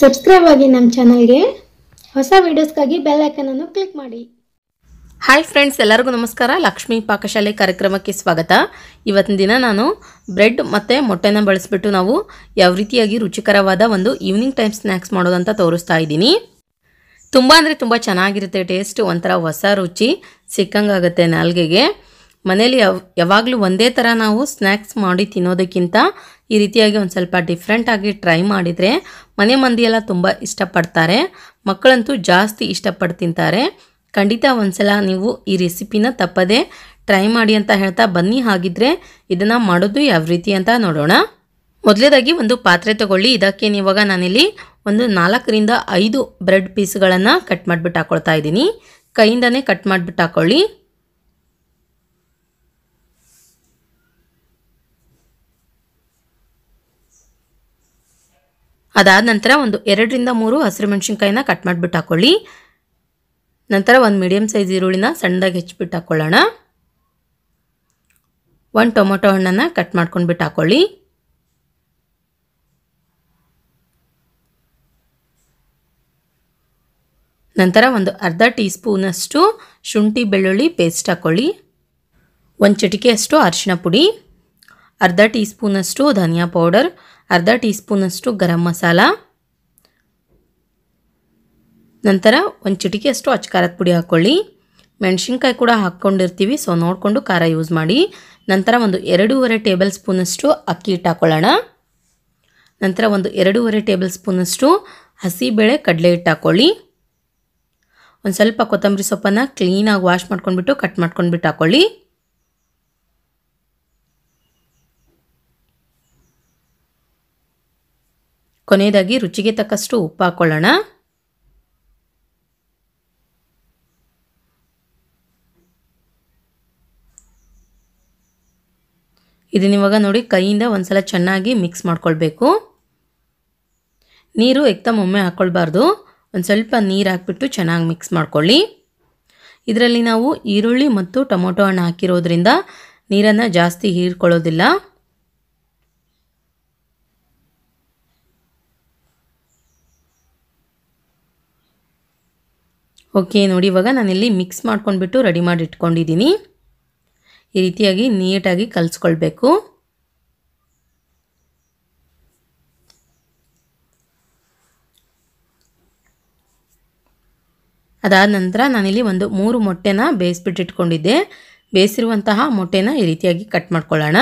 subscribe ಆಗಿ ನಮ್ಮ ಚಾನಲ್ಗೆ ಹೊಸ ವೀಡಿಯೋಸ್ಗಾಗಿ ಬೆಲ್ ಐಕನನ್ನು ಕ್ಲಿಕ್ ಮಾಡಿ ಹಾಯ್ ಫ್ರೆಂಡ್ಸ್ ಎಲ್ಲರಿಗೂ ನಮಸ್ಕಾರ ಲಕ್ಷ್ಮೀ ಪಾಕಶಾಲೆ ಕಾರ್ಯಕ್ರಮಕ್ಕೆ ಸ್ವಾಗತ ಇವತ್ತಿನ ದಿನ ನಾನು ಬ್ರೆಡ್ ಮತ್ತು ಮೊಟ್ಟೆನ ಬಳಸಿಬಿಟ್ಟು ನಾವು ಯಾವ ರೀತಿಯಾಗಿ ರುಚಿಕರವಾದ ಒಂದು ಈವ್ನಿಂಗ್ ಟೈಮ್ ಸ್ನ್ಯಾಕ್ಸ್ ಮಾಡೋದಂತ ತೋರಿಸ್ತಾ ಇದ್ದೀನಿ ತುಂಬ ಅಂದರೆ ತುಂಬ ಚೆನ್ನಾಗಿರುತ್ತೆ ಟೇಸ್ಟ್ ಒಂಥರ ಹೊಸ ರುಚಿ ಸಿಕ್ಕಂಗಾಗುತ್ತೆ ನಾಲ್ಗೆಗೆ ಮನೇಲಿ ಯಾವ ಯಾವಾಗಲೂ ಒಂದೇ ಥರ ನಾವು ಸ್ನ್ಯಾಕ್ಸ್ ಮಾಡಿ ತಿನ್ನೋದಕ್ಕಿಂತ ಈ ರೀತಿಯಾಗಿ ಒಂದು ಸ್ವಲ್ಪ ಡಿಫ್ರೆಂಟಾಗಿ ಟ್ರೈ ಮಾಡಿದರೆ ಮನೆ ಮಂದಿಯೆಲ್ಲ ತುಂಬ ಇಷ್ಟಪಡ್ತಾರೆ ಮಕ್ಕಳಂತೂ ಜಾಸ್ತಿ ಇಷ್ಟಪಟ್ಟು ತಿಂತಾರೆ ಖಂಡಿತ ಒಂದ್ಸಲ ನೀವು ಈ ರೆಸಿಪಿನ ತಪ್ಪದೆ ಟ್ರೈ ಮಾಡಿ ಅಂತ ಹೇಳ್ತಾ ಬನ್ನಿ ಹಾಗಿದ್ರೆ ಇದನ್ನು ಮಾಡೋದು ಯಾವ ರೀತಿ ಅಂತ ನೋಡೋಣ ಮೊದಲೇದಾಗಿ ಒಂದು ಪಾತ್ರೆ ತಗೊಳ್ಳಿ ಇದಕ್ಕೆ ನೀವಾಗ ನಾನಿಲ್ಲಿ ಒಂದು ನಾಲ್ಕರಿಂದ ಐದು ಬ್ರೆಡ್ ಪೀಸ್ಗಳನ್ನು ಕಟ್ ಮಾಡಿಬಿಟ್ಟು ಹಾಕೊಳ್ತಾ ಇದ್ದೀನಿ ಕೈಯಿಂದನೇ ಕಟ್ ಮಾಡಿಬಿಟ್ಟು ಹಾಕೊಳ್ಳಿ ಅದಾದ ನಂತರ ಒಂದು ಎರಡರಿಂದ ಮೂರು ಹಸಿರು ಮೆಣಸಿನ್ಕಾಯಿನ ಕಟ್ ಮಾಡಿಬಿಟ್ಟು ಹಾಕ್ಕೊಳ್ಳಿ ನಂತರ ಒಂದು ಮೀಡಿಯಮ್ ಸೈಜ್ ಈರುಳ್ಳಿನ ಸಣ್ಣದಾಗಿ ಹೆಚ್ಚಿಬಿಟ್ಟು ಹಾಕ್ಕೊಳ್ಳೋಣ ಒಂದು ಟೊಮೊಟೊ ಹಣ್ಣನ್ನು ಕಟ್ ಮಾಡ್ಕೊಂಡ್ಬಿಟ್ಟು ಹಾಕ್ಕೊಳ್ಳಿ ನಂತರ ಒಂದು ಅರ್ಧ ಟೀ ಸ್ಪೂನಷ್ಟು ಶುಂಠಿ ಬೆಳ್ಳುಳ್ಳಿ ಪೇಸ್ಟ್ ಹಾಕ್ಕೊಳ್ಳಿ ಒಂದು ಚಿಟಿಕೆಯಷ್ಟು ಅರಿಶಿಣ ಪುಡಿ ಅರ್ಧ ಟೀ ಸ್ಪೂನಷ್ಟು ಧನಿಯಾ ಪೌಡರ್ ಅರ್ಧ ಟೀ ಸ್ಪೂನಷ್ಟು ಗರಂ ಮಸಾಲ ನಂತರ ಒಂದು ಚಿಟಿಕೆಯಷ್ಟು ಅಚ್ಚ ಖಾರದ ಪುಡಿ ಹಾಕ್ಕೊಳ್ಳಿ ಮೆಣಸಿನ್ಕಾಯಿ ಕೂಡ ಹಾಕ್ಕೊಂಡಿರ್ತೀವಿ ಸೊ ನೋಡಿಕೊಂಡು ಖಾರ ಯೂಸ್ ಮಾಡಿ ನಂತರ ಒಂದು ಎರಡೂವರೆ ಟೇಬಲ್ ಸ್ಪೂನಷ್ಟು ಅಕ್ಕಿ ಹಿಟ್ಟು ಹಾಕ್ಕೊಳ್ಳೋಣ ನಂತರ ಒಂದು ಎರಡೂವರೆ ಟೇಬಲ್ ಸ್ಪೂನಷ್ಟು ಹಸಿಬೇಳೆ ಕಡಲೆ ಹಿಟ್ಟು ಹಾಕ್ಕೊಳ್ಳಿ ಒಂದು ಸ್ವಲ್ಪ ಕೊತ್ತಂಬರಿ ಸೊಪ್ಪನ್ನು ಕ್ಲೀನಾಗಿ ವಾಶ್ ಮಾಡ್ಕೊಂಡ್ಬಿಟ್ಟು ಕಟ್ ಮಾಡ್ಕೊಂಡ್ಬಿಟ್ಟು ಹಾಕ್ಕೊಳ್ಳಿ ಕೊನೆಯದಾಗಿ ರುಚಿಗೆ ತಕ್ಕಷ್ಟು ಉಪ್ಪು ಹಾಕ್ಕೊಳ್ಳೋಣ ಇದನ್ನಿವಾಗ ನೋಡಿ ಕೈಯಿಂದ ಒಂದ್ಸಲ ಚೆನ್ನಾಗಿ ಮಿಕ್ಸ್ ಮಾಡ್ಕೊಳ್ಬೇಕು ನೀರು ಎಕ್ತಮ್ ಒಮ್ಮೆ ಹಾಕ್ಕೊಳ್ಬಾರ್ದು ಒಂದು ಸ್ವಲ್ಪ ನೀರು ಹಾಕ್ಬಿಟ್ಟು ಚೆನ್ನಾಗಿ ಮಿಕ್ಸ್ ಮಾಡ್ಕೊಳ್ಳಿ ಇದರಲ್ಲಿ ನಾವು ಈರುಳ್ಳಿ ಮತ್ತು ಟೊಮೊಟೊ ಹಣ್ಣು ಹಾಕಿರೋದ್ರಿಂದ ನೀರನ್ನು ಜಾಸ್ತಿ ಹೀರ್ಕೊಳ್ಳೋದಿಲ್ಲ ಓಕೆ ನೋಡಿ ಇವಾಗ ನಾನಿಲ್ಲಿ ಮಿಕ್ಸ್ ಮಾಡ್ಕೊಂಡ್ಬಿಟ್ಟು ರೆಡಿ ಮಾಡಿ ಇಟ್ಕೊಂಡಿದ್ದೀನಿ ಈ ರೀತಿಯಾಗಿ ನೀಟಾಗಿ ಕಲಿಸ್ಕೊಳ್ಬೇಕು ಅದಾದ ನಂತರ ನಾನಿಲ್ಲಿ ಒಂದು ಮೂರು ಮೊಟ್ಟೆನ ಬೇಯಿಸ್ಬಿಟ್ಟು ಇಟ್ಕೊಂಡಿದ್ದೆ ಬೇಯಿಸಿರುವಂತಹ ಮೊಟ್ಟೆನ ಈ ರೀತಿಯಾಗಿ ಕಟ್ ಮಾಡ್ಕೊಳ್ಳೋಣ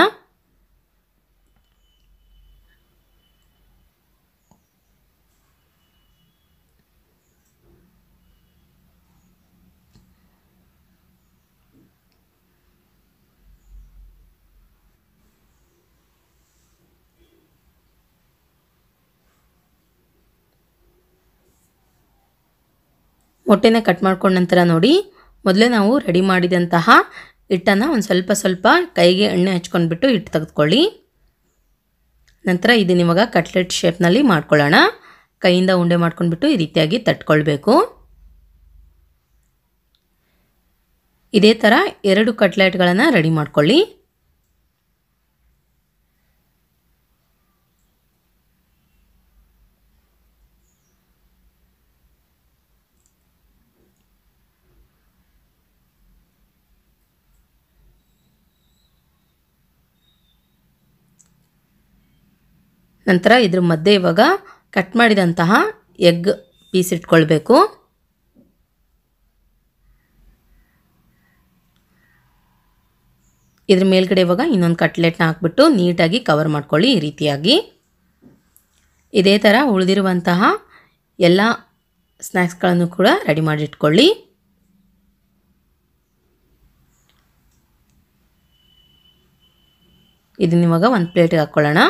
ಮೊಟ್ಟೆನ ಕಟ್ ಮಾಡ್ಕೊಂಡ ನಂತರ ನೋಡಿ ಮೊದಲೇ ನಾವು ರೆಡಿ ಮಾಡಿದಂತಹ ಹಿಟ್ಟನ್ನು ಒಂದು ಸ್ವಲ್ಪ ಸ್ವಲ್ಪ ಕೈಗೆ ಎಣ್ಣೆ ಹಚ್ಕೊಂಡ್ಬಿಟ್ಟು ಹಿಟ್ಟು ತೆಗೆದುಕೊಳ್ಳಿ ನಂತರ ಇದನ್ನ ಇವಾಗ ಕಟ್ಲೆಟ್ ಶೇಪ್ನಲ್ಲಿ ಮಾಡ್ಕೊಳ್ಳೋಣ ಕೈಯಿಂದ ಉಂಡೆ ಮಾಡ್ಕೊಂಡ್ಬಿಟ್ಟು ಈ ರೀತಿಯಾಗಿ ತಟ್ಕೊಳ್ಬೇಕು ಇದೇ ಥರ ಎರಡು ಕಟ್ಲೆಟ್ಗಳನ್ನು ರೆಡಿ ಮಾಡ್ಕೊಳ್ಳಿ ನಂತರ ಇದ್ರ ಮಧ್ಯೆ ಇವಾಗ ಕಟ್ ಮಾಡಿದಂತಹ ಎಗ್ ಪೀಸ್ ಇಟ್ಕೊಳ್ಬೇಕು ಇದ್ರ ಮೇಲ್ಗಡೆ ಇವಾಗ ಇನ್ನೊಂದು ಕಟ್ಲೆಟ್ನ ಹಾಕ್ಬಿಟ್ಟು ನೀಟಾಗಿ ಕವರ್ ಮಾಡ್ಕೊಳ್ಳಿ ಈ ರೀತಿಯಾಗಿ ಇದೇ ಥರ ಉಳಿದಿರುವಂತಹ ಎಲ್ಲ ಸ್ನ್ಯಾಕ್ಸ್ಗಳನ್ನು ಕೂಡ ರೆಡಿ ಮಾಡಿಟ್ಕೊಳ್ಳಿ ಇದನ್ನ ಇವಾಗ ಒಂದು ಪ್ಲೇಟಿಗೆ ಹಾಕ್ಕೊಳ್ಳೋಣ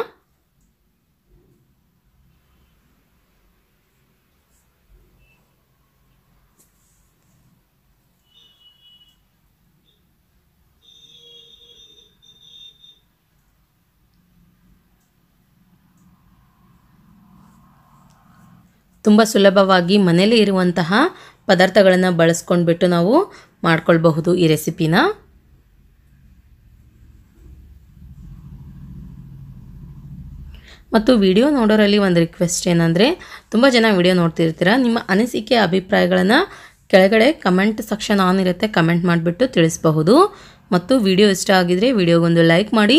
ತುಂಬ ಸುಲಭವಾಗಿ ಮನೇಲಿ ಇರುವಂತಹ ಪದಾರ್ಥಗಳನ್ನು ಬಳಸ್ಕೊಂಡ್ಬಿಟ್ಟು ನಾವು ಮಾಡ್ಕೊಳ್ಬಹುದು ಈ ರೆಸಿಪಿನ ಮತ್ತು ವಿಡಿಯೋ ನೋಡೋರಲ್ಲಿ ಒಂದು ರಿಕ್ವೆಸ್ಟ್ ಏನಂದರೆ ತುಂಬ ಜನ ವಿಡಿಯೋ ನೋಡ್ತಿರ್ತೀರ ನಿಮ್ಮ ಅನಿಸಿಕೆ ಅಭಿಪ್ರಾಯಗಳನ್ನು ಕೆಳಗಡೆ ಕಮೆಂಟ್ ಸೆಕ್ಷನ್ ಆನ್ ಇರುತ್ತೆ ಕಮೆಂಟ್ ಮಾಡಿಬಿಟ್ಟು ತಿಳಿಸಬಹುದು ಮತ್ತು ವಿಡಿಯೋ ಇಷ್ಟ ಆಗಿದರೆ ವಿಡಿಯೋಗೊಂದು ಲೈಕ್ ಮಾಡಿ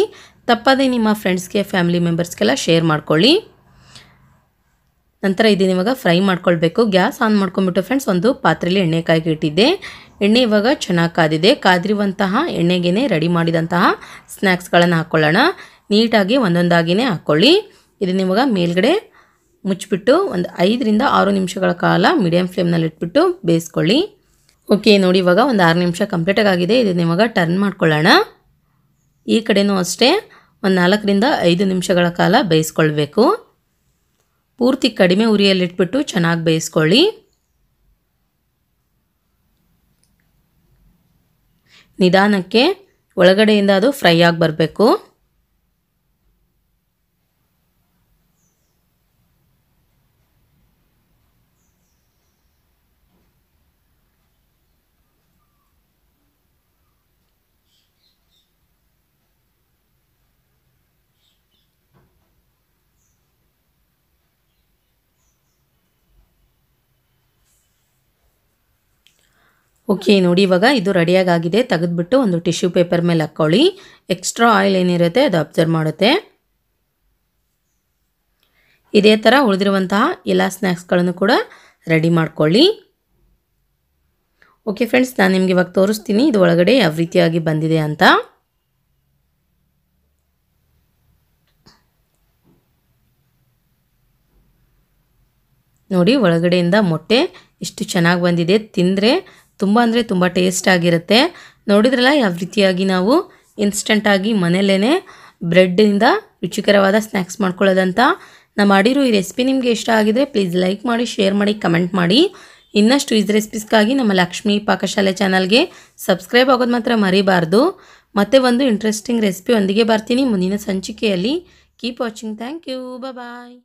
ತಪ್ಪದೇ ನಿಮ್ಮ ಫ್ರೆಂಡ್ಸ್ಗೆ ಫ್ಯಾಮಿಲಿ ಮೆಂಬರ್ಸ್ಗೆಲ್ಲ ಶೇರ್ ಮಾಡ್ಕೊಳ್ಳಿ ನಂತರ ಇದನ್ನ ಇವಾಗ ಫ್ರೈ ಮಾಡ್ಕೊಳ್ಬೇಕು ಗ್ಯಾಸ್ ಆನ್ ಮಾಡ್ಕೊಂಬಿಟ್ಟು ಫ್ರೆಂಡ್ಸ್ ಒಂದು ಪಾತ್ರೆಯಲ್ಲಿ ಎಣ್ಣೆ ಇಟ್ಟಿದ್ದೆ ಎಣ್ಣೆ ಇವಾಗ ಚೆನ್ನಾಗಿ ಕಾದಿದೆ ಕಾದಿರುವಂತಹ ಎಣ್ಣೆಗೇನೆ ರೆಡಿ ಮಾಡಿದಂತಹ ಸ್ನ್ಯಾಕ್ಸ್ಗಳನ್ನು ಹಾಕ್ಕೊಳ್ಳೋಣ ನೀಟಾಗಿ ಒಂದೊಂದಾಗಿಯೇ ಹಾಕ್ಕೊಳ್ಳಿ ಇದನ್ನು ಇವಾಗ ಮೇಲ್ಗಡೆ ಮುಚ್ಚಿಬಿಟ್ಟು ಒಂದು ಐದರಿಂದ ಆರು ನಿಮಿಷಗಳ ಕಾಲ ಮೀಡಿಯಮ್ ಫ್ಲೇಮ್ನಲ್ಲಿ ಇಟ್ಬಿಟ್ಟು ಬೇಯಿಸ್ಕೊಳ್ಳಿ ಓಕೆ ನೋಡಿ ಇವಾಗ ಒಂದು ಆರು ನಿಮಿಷ ಕಂಪ್ಲೀಟಾಗಿ ಆಗಿದೆ ಇದನ್ನ ಇವಾಗ ಟರ್ನ್ ಮಾಡ್ಕೊಳ್ಳೋಣ ಈ ಕಡೆಯೂ ಅಷ್ಟೇ ಒಂದು ನಾಲ್ಕರಿಂದ ಐದು ನಿಮಿಷಗಳ ಕಾಲ ಬೇಯಿಸ್ಕೊಳ್ಬೇಕು ಪೂರ್ತಿ ಕಡಿಮೆ ಉರಿಯಲ್ಲಿಟ್ಬಿಟ್ಟು ಚೆನ್ನಾಗಿ ಬೇಯಿಸ್ಕೊಳ್ಳಿ ನಿಧಾನಕ್ಕೆ ಒಳಗಡೆಯಿಂದ ಅದು ಫ್ರೈ ಆಗಿ ಬರಬೇಕು ಓಕೆ ನೋಡಿ ಇವಾಗ ಇದು ಆಗಿದೆ ತೆಗೆದ್ಬಿಟ್ಟು ಒಂದು ಟಿಶ್ಯೂ ಪೇಪರ್ ಮೇಲೆ ಹಾಕ್ಕೊಳ್ಳಿ ಎಕ್ಸ್ಟ್ರಾ ಆಯಿಲ್ ಏನಿರುತ್ತೆ ಅದು ಅಬ್ಸರ್ವ್ ಮಾಡುತ್ತೆ ಇದೇ ಥರ ಉಳಿದಿರುವಂತಹ ಎಲ್ಲ ಸ್ನ್ಯಾಕ್ಸ್ಗಳನ್ನು ಕೂಡ ರೆಡಿ ಮಾಡ್ಕೊಳ್ಳಿ ಓಕೆ ಫ್ರೆಂಡ್ಸ್ ನಾನು ನಿಮಗೆ ಇವಾಗ ತೋರಿಸ್ತೀನಿ ಇದು ಒಳಗಡೆ ಯಾವ ರೀತಿಯಾಗಿ ಬಂದಿದೆ ಅಂತ ನೋಡಿ ಒಳಗಡೆಯಿಂದ ಮೊಟ್ಟೆ ಇಷ್ಟು ಚೆನ್ನಾಗಿ ಬಂದಿದೆ ತಿಂದರೆ ತುಂಬ ಅಂದರೆ ತುಂಬ ಟೇಸ್ಟ್ ಆಗಿರುತ್ತೆ ನೋಡಿದ್ರಲ್ಲ ಯಾವ ರೀತಿಯಾಗಿ ನಾವು ಇನ್ಸ್ಟಂಟಾಗಿ ಮನೆಯಲ್ಲೇ ಬ್ರೆಡ್ಡಿಂದ ರುಚಿಕರವಾದ ಸ್ನ್ಯಾಕ್ಸ್ ಮಾಡ್ಕೊಳ್ಳೋದಂತ ನಾ ಮಾಡಿರೋ ಈ ರೆಸಿಪಿ ನಿಮಗೆ ಇಷ್ಟ ಆಗಿದ್ರೆ ಪ್ಲೀಸ್ ಲೈಕ್ ಮಾಡಿ ಶೇರ್ ಮಾಡಿ ಕಮೆಂಟ್ ಮಾಡಿ ಇನ್ನಷ್ಟು ಈಸ್ ರೆಸಿಪೀಸ್ಗಾಗಿ ನಮ್ಮ ಲಕ್ಷ್ಮಿ ಪಾಕಶಾಲೆ ಚಾನಲ್ಗೆ ಸಬ್ಸ್ಕ್ರೈಬ್ ಆಗೋದು ಮಾತ್ರ ಮರಿಬಾರ್ದು ಮತ್ತೆ ಒಂದು ಇಂಟ್ರೆಸ್ಟಿಂಗ್ ರೆಸಿಪಿ ಒಂದಿಗೆ ಬರ್ತೀನಿ ಮುಂದಿನ ಸಂಚಿಕೆಯಲ್ಲಿ keep watching thank you bye